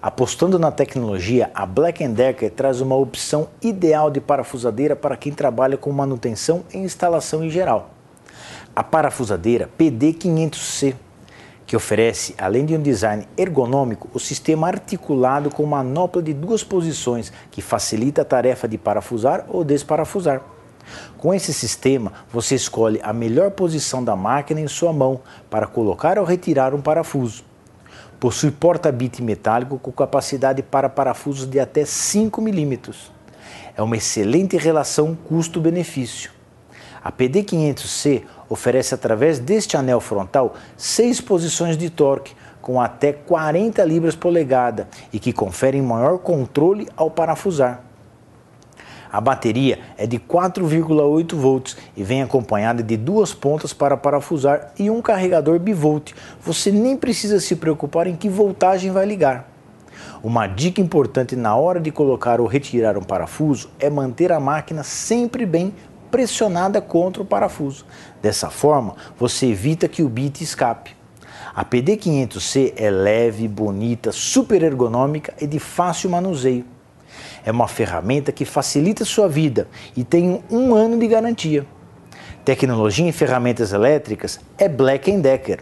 Apostando na tecnologia, a Black Decker traz uma opção ideal de parafusadeira para quem trabalha com manutenção e instalação em geral. A parafusadeira PD500C, que oferece, além de um design ergonômico, o sistema articulado com manopla de duas posições que facilita a tarefa de parafusar ou desparafusar. Com esse sistema, você escolhe a melhor posição da máquina em sua mão para colocar ou retirar um parafuso. Possui porta-bit metálico com capacidade para parafusos de até 5 milímetros. É uma excelente relação custo-benefício. A PD500C oferece através deste anel frontal seis posições de torque com até 40 libras polegada e que conferem maior controle ao parafusar. A bateria é de 4,8 volts e vem acompanhada de duas pontas para parafusar e um carregador bivolt. Você nem precisa se preocupar em que voltagem vai ligar. Uma dica importante na hora de colocar ou retirar um parafuso é manter a máquina sempre bem pressionada contra o parafuso. Dessa forma, você evita que o bit escape. A PD500C é leve, bonita, super ergonômica e de fácil manuseio. É uma ferramenta que facilita sua vida e tem um ano de garantia. Tecnologia em ferramentas elétricas é Black Decker.